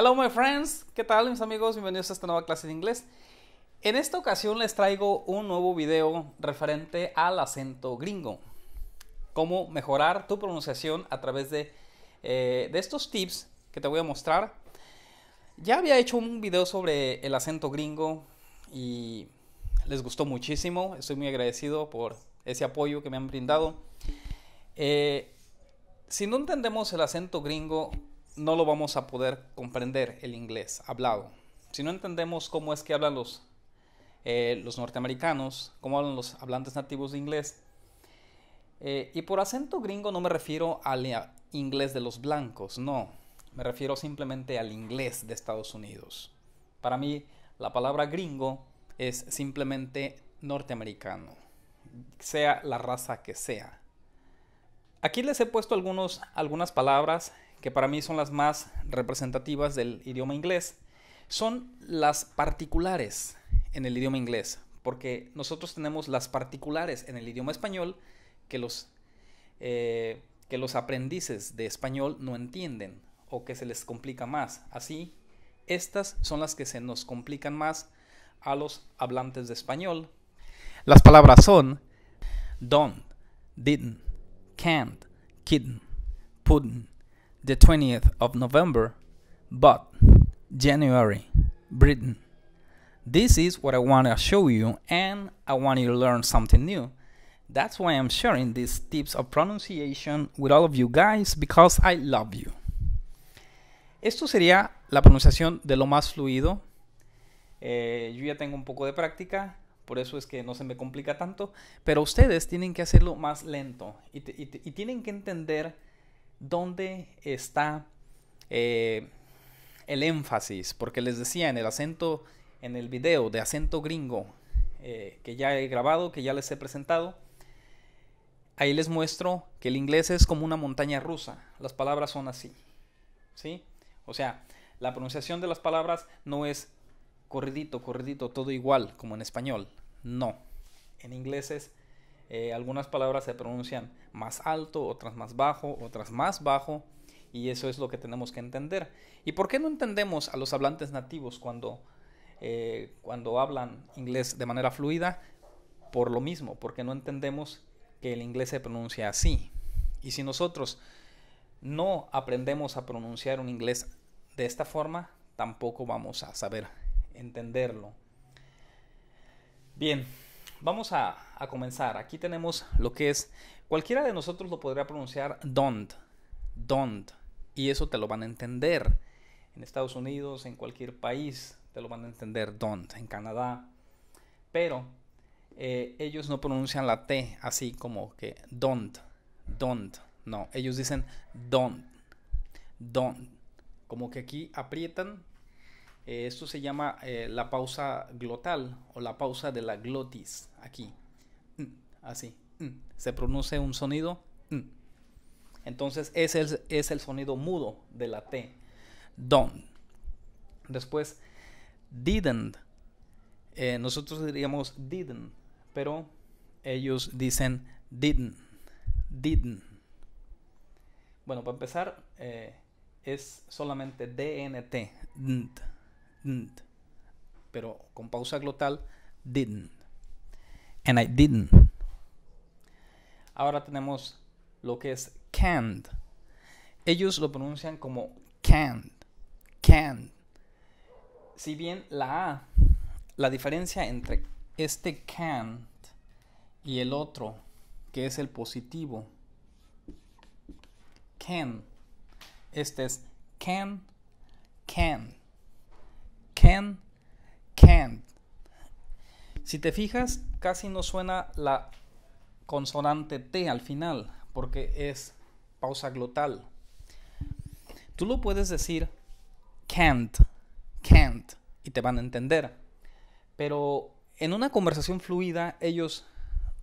Hello my friends, ¿qué tal mis amigos? Bienvenidos a esta nueva clase de inglés. En esta ocasión les traigo un nuevo video referente al acento gringo. Cómo mejorar tu pronunciación a través de, eh, estos tips que te voy a mostrar. Ya había hecho un video sobre el acento gringo y les gustó muchísimo. Estoy muy agradecido por ese apoyo que me han brindado. Eh, si no entendemos el acento gringo, no lo vamos a poder comprender el inglés hablado. Si no entendemos cómo es que hablan los, eh, los norteamericanos, cómo hablan los hablantes nativos de inglés, eh, y por acento gringo no me refiero al eh, inglés de los blancos, no, me refiero simplemente al inglés de Estados Unidos. Para mí, la palabra gringo es simplemente norteamericano, sea la raza que sea. Aquí les he puesto algunos, algunas palabras que para mí son las más representativas del idioma inglés, son las particulares en el idioma inglés, porque nosotros tenemos las particulares en el idioma español que los, eh, que los aprendices de español no entienden o que se les complica más. Así, estas son las que se nos complican más a los hablantes de español. Las palabras son don't, didn't, can't, couldn't, the 20th of November, but January, Britain. This is what I want to show you and I want you to learn something new. That's why I'm sharing these tips of pronunciation with all of you guys because I love you. Esto sería la pronunciación de lo más fluido. Eh, yo ya tengo un poco de práctica, por eso es que no se me complica tanto, pero ustedes tienen que hacerlo más lento y, y tienen que entender dónde está eh, el énfasis, porque les decía en el acento, en el video de acento gringo eh, que ya he grabado, que ya les he presentado, ahí les muestro que el inglés es como una montaña rusa, las palabras son así, ¿sí? O sea, la pronunciación de las palabras no es corridito, corridito, todo igual como en español, no, en inglés es eh, algunas palabras se pronuncian más alto, otras más bajo, otras más bajo, y eso es lo que tenemos que entender. ¿Y por qué no entendemos a los hablantes nativos cuando, eh, cuando hablan inglés de manera fluida? Por lo mismo, porque no entendemos que el inglés se pronuncia así. Y si nosotros no aprendemos a pronunciar un inglés de esta forma, tampoco vamos a saber entenderlo. Bien, Vamos a, comenzar. Aquí tenemos lo que es, cualquiera de nosotros lo podría pronunciar don't, don't, y eso te lo van a entender. En Estados Unidos, en cualquier país, te lo van a entender don't, en Canadá. Pero eh, ellos no pronuncian la T así como que don't, don't, no, ellos dicen don't, don't. Como que aquí aprietan eh, esto se llama eh, la pausa glotal o la pausa de la glotis. Aquí, mm, así, mm. se pronuncia un sonido. Mm. Entonces, ese es, el sonido mudo de la T. Don. Después, didn't. Eh, nosotros diríamos didn't, pero ellos dicen didn't. Didn't. Bueno, para empezar, es solamente DNT. Dnt. Pero con pausa glotal, didn't. And I didn't. Ahora tenemos lo que es can't. Ellos lo pronuncian como can't. Can't. Si bien la A, la diferencia entre este can't y el otro, que es el positivo, can. Este es can, can. Can, can't. Si te fijas, casi no suena la consonante T al final, porque es pausa glotal. Tú lo puedes decir can't, can't, y te van a entender. Pero en una conversación fluida, ellos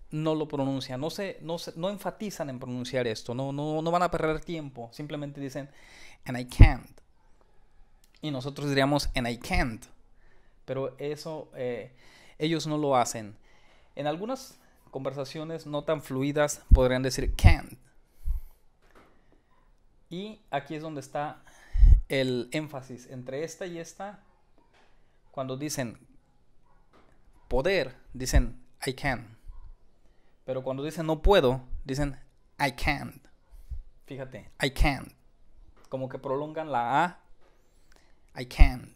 no lo pronuncian, no, no, se, no enfatizan en pronunciar esto, no, no, no van a perder tiempo, simplemente dicen, and I can't. Y nosotros diríamos, en I can't. Pero eso eh, ellos no lo hacen. En algunas conversaciones no tan fluidas podrían decir can't. Y aquí es donde está el énfasis entre esta y esta. Cuando dicen poder, dicen I can. Pero cuando dicen no puedo, dicen I can't. Fíjate, I can't. Como que prolongan la A I can.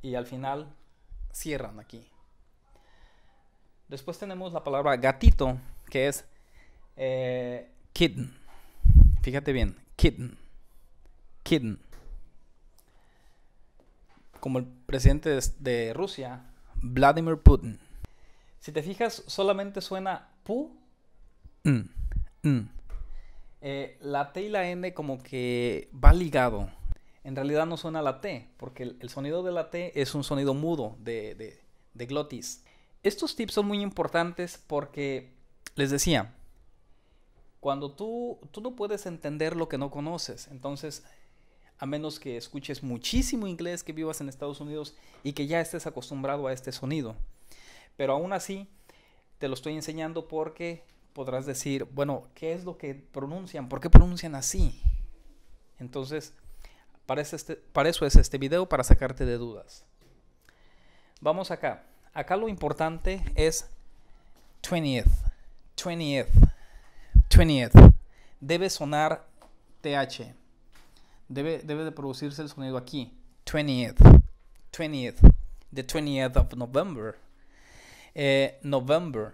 Y al final cierran aquí. Después tenemos la palabra gatito, que es eh, kitten. Fíjate bien, kitten. Kitten. Como el presidente de Rusia, Vladimir Putin. Si te fijas, solamente suena pu. n mm, n mm. eh, la T y la N como que va ligado en realidad no suena la T, porque el, sonido de la T es un sonido mudo de, de, glotis. Estos tips son muy importantes porque, les decía, cuando tú, tú no puedes entender lo que no conoces, entonces, a menos que escuches muchísimo inglés, que vivas en Estados Unidos y que ya estés acostumbrado a este sonido. Pero aún así, te lo estoy enseñando porque podrás decir, bueno, ¿qué es lo que pronuncian? ¿Por qué pronuncian así? Entonces, este, para, eso es este video, para sacarte de dudas. Vamos acá. Acá lo importante es 20th, 20th, 20th. Debe sonar TH. Debe, de producirse el sonido aquí. 20th, 20th, the 20th of November. Eh, November.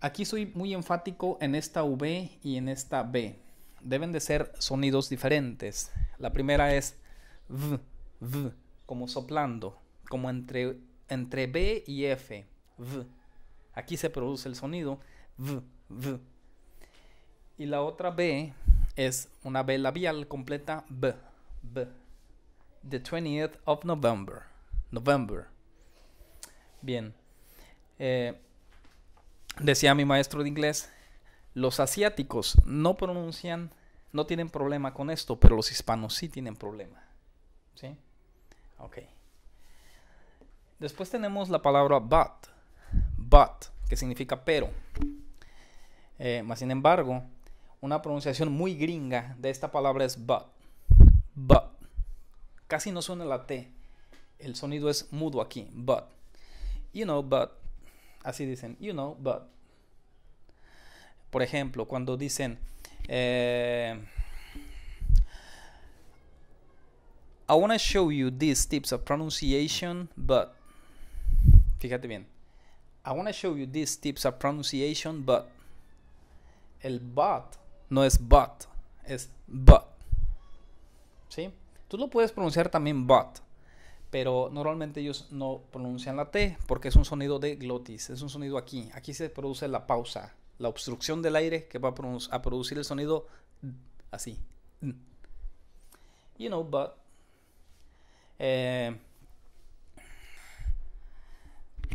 Aquí soy muy enfático en esta V y en esta B deben de ser sonidos diferentes. La primera es v, v, como soplando, como entre, entre B y F. V. Aquí se produce el sonido v, v. Y la otra B es una B labial completa B, B. The 20th of November. November. Bien. Eh, decía mi maestro de inglés los asiáticos no pronuncian, no tienen problema con esto, pero los hispanos sí tienen problema. ¿Sí? Ok. Después tenemos la palabra but. But, que significa pero. Eh, más sin embargo, una pronunciación muy gringa de esta palabra es but. But. Casi no suena la T. El sonido es mudo aquí. But. You know, but. Así dicen. You know, but. Por ejemplo, cuando dicen eh, I want to show you these tips of pronunciation, but fíjate bien. I want to show you these tips of pronunciation, but el but no es but, es but. ¿Sí? Tú lo puedes pronunciar también but, pero normalmente ellos no pronuncian la T porque es un sonido de glotis, es un sonido aquí. Aquí se produce la pausa la obstrucción del aire que va a, producir el sonido así. You know, but eh,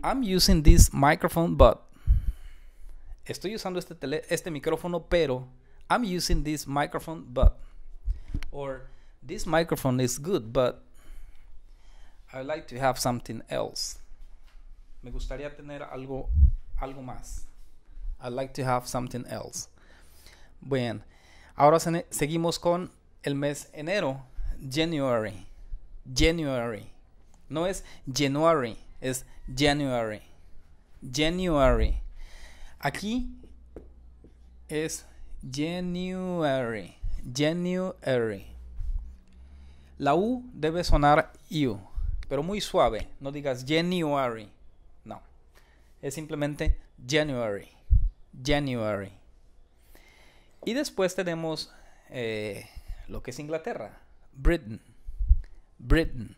I'm using this microphone, but estoy usando este este micrófono, pero I'm using this microphone, but or this microphone is good, but I like to have something else. Me gustaría tener algo algo más. I'd like to have something else. Bien, ahora seguimos con el mes enero, January. January. No es January, es January. January. Aquí es January. January. La U debe sonar U, pero muy suave. No digas January. No. Es simplemente January. January. Y después tenemos eh, lo que es Inglaterra, Britain. Britain.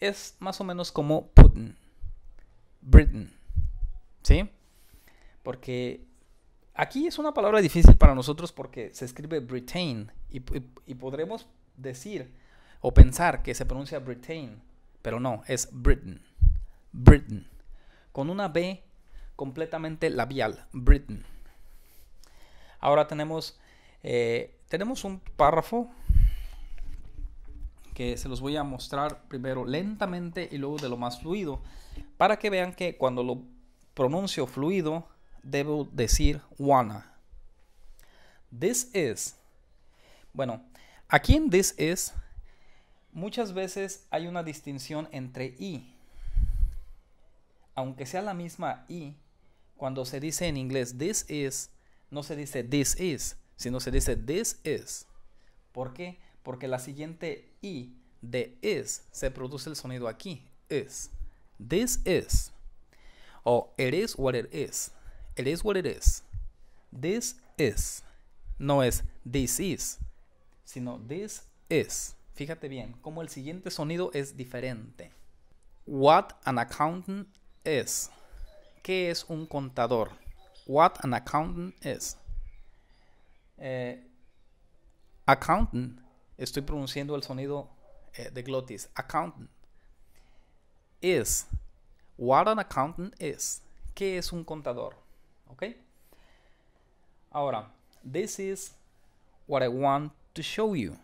Es más o menos como Putin. Britain. ¿Sí? Porque aquí es una palabra difícil para nosotros porque se escribe Britain y, y podremos decir o pensar que se pronuncia Britain, pero no, es Britain. Britain. Con una B completamente labial, Britain. Ahora tenemos, eh, tenemos un párrafo que se los voy a mostrar primero lentamente y luego de lo más fluido, para que vean que cuando lo pronuncio fluido, debo decir wanna. This is. Bueno, aquí en this is, muchas veces hay una distinción entre i. Aunque sea la misma i, cuando se dice en inglés this is, no se dice this is, sino se dice this is. ¿Por qué? Porque la siguiente i de is se produce el sonido aquí, is. This is. O it is what it is. It is what it is. This is. No es this is, sino this is. Fíjate bien cómo el siguiente sonido es diferente. What an accountant is. ¿Qué es un contador? What an accountant is. Eh, accountant. Estoy pronunciando el sonido eh, de glottis. Accountant. Is. What an accountant is. ¿Qué es un contador? ¿Ok? Ahora, this is what I want to show you.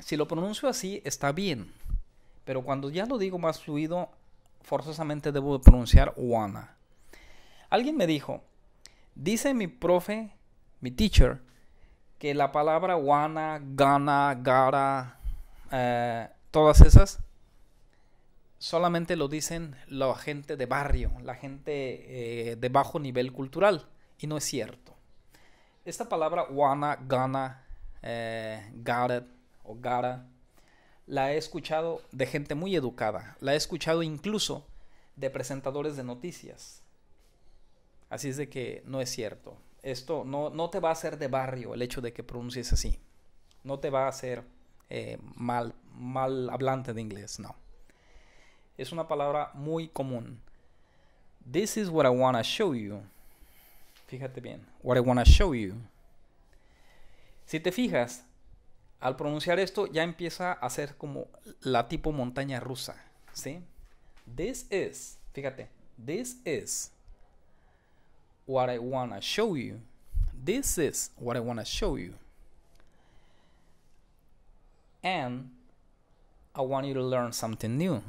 Si lo pronuncio así, está bien. Pero cuando ya lo digo más fluido, forzosamente debo pronunciar Wana. Alguien me dijo, dice mi profe, mi teacher, que la palabra Wana, Gana, Gara, eh, todas esas, solamente lo dicen la gente de barrio, la gente eh, de bajo nivel cultural. Y no es cierto. Esta palabra Wana, Gana, eh, Gara o Gara, la he escuchado de gente muy educada, la he escuchado incluso de presentadores de noticias. Así es de que no es cierto. Esto no, no te va a hacer de barrio el hecho de que pronuncies así. No te va a hacer eh, mal, mal hablante de inglés, no. Es una palabra muy común. This is what I want to show you. Fíjate bien. What I want to show you. Si te fijas, al pronunciar esto ya empieza a ser como la tipo montaña rusa, ¿sí? This is, fíjate, this is what I to show you. This is what I wanna show you. And I want you to learn something new.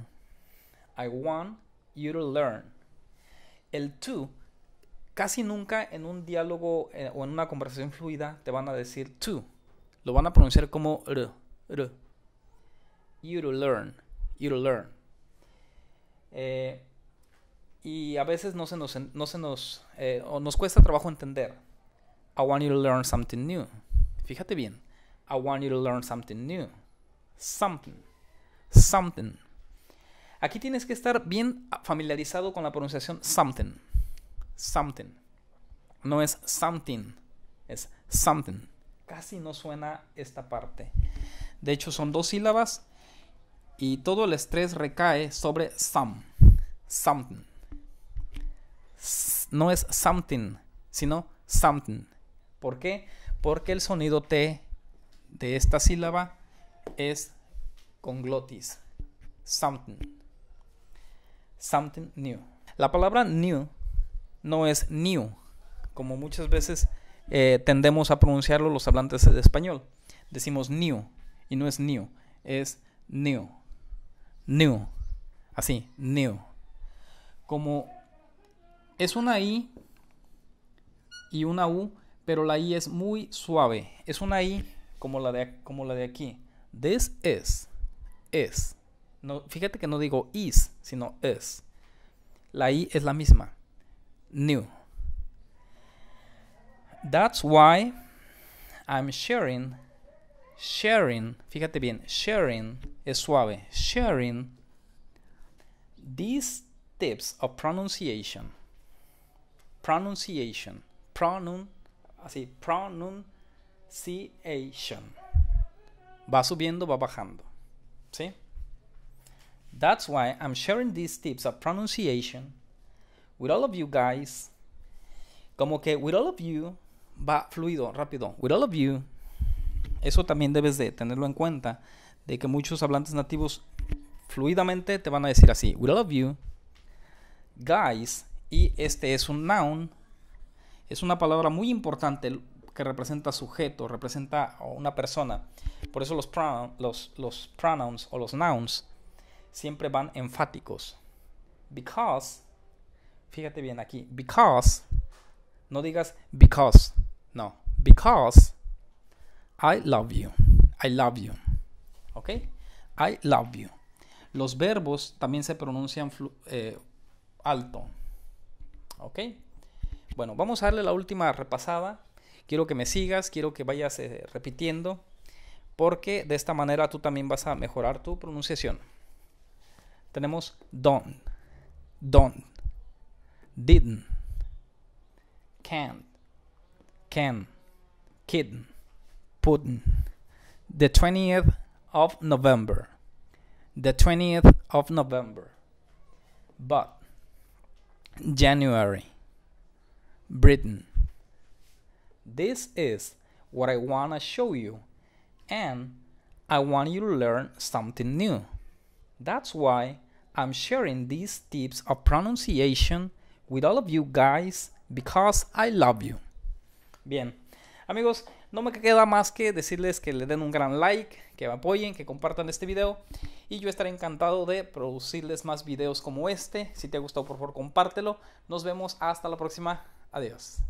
I want you to learn. El to casi nunca en un diálogo eh, o en una conversación fluida te van a decir to lo van a pronunciar como R. R. You to learn. You to learn. Eh, y a veces no se nos, no se nos, eh, nos cuesta trabajo entender. I want you to learn something new. Fíjate bien. I want you to learn something new. Something. Something. Aquí tienes que estar bien familiarizado con la pronunciación something. Something. No es something, es something casi no suena esta parte. De hecho, son dos sílabas y todo el estrés recae sobre some, something. No es something, sino something. ¿Por qué? Porque el sonido T de esta sílaba es con glottis Something. Something new. La palabra new no es new, como muchas veces eh, tendemos a pronunciarlo los hablantes de español. Decimos new y no es new, es new. New. Así, new. Como es una I y una U, pero la I es muy suave. Es una I como la de, como la de aquí. This is. Es. No, fíjate que no digo is, sino es. La I es la misma. New. that's why I'm sharing, sharing, fíjate bien, sharing es suave, sharing these tips of pronunciation, pronunciation, pronun, así, pronunciation, va subiendo, va bajando, ¿sí? That's why I'm sharing these tips of pronunciation with all of you guys, como que with all of you va fluido, rápido. With all of you, eso también debes de tenerlo en cuenta, de que muchos hablantes nativos fluidamente te van a decir así, with all of you, guys, y este es un noun, es una palabra muy importante que representa sujeto, representa una persona. Por eso los, los pronouns o los nouns siempre van enfáticos. Because, fíjate bien aquí, because, no digas because, no, because I love you. I love you. ¿Ok? I love you. Los verbos también se pronuncian eh, alto. ¿Ok? Bueno, vamos a darle la última repasada. Quiero que me sigas, quiero que vayas eh, repitiendo, porque de esta manera tú también vas a mejorar tu pronunciación. Tenemos don, don't, didn't, can't, Ken, Kid, Putin, the 20th of November, the 20th of November, but January, Britain. This is what I want to show you, and I want you to learn something new. That's why I'm sharing these tips of pronunciation with all of you guys because I love you. Bien. Amigos, no me queda más que decirles que le den un gran like, que me apoyen, que compartan este video y yo estaré encantado de producirles más videos como este. Si te ha gustado, por favor, compártelo. Nos vemos hasta la próxima. Adiós.